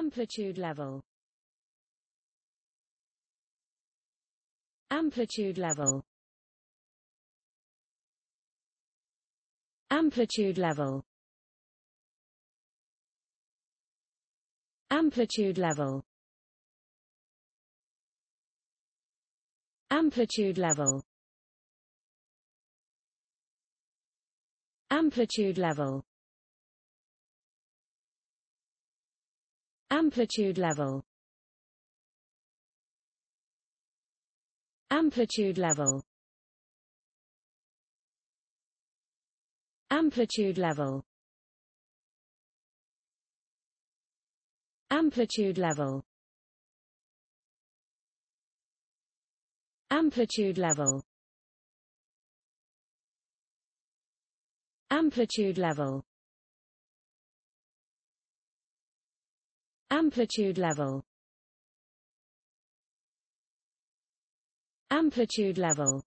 Amplitude level Amplitude level Amplitude level Amplitude level Amplitude level Amplitude level Amplitude level Amplitude level Amplitude level Amplitude level Amplitude level Amplitude level Amplitude level Amplitude level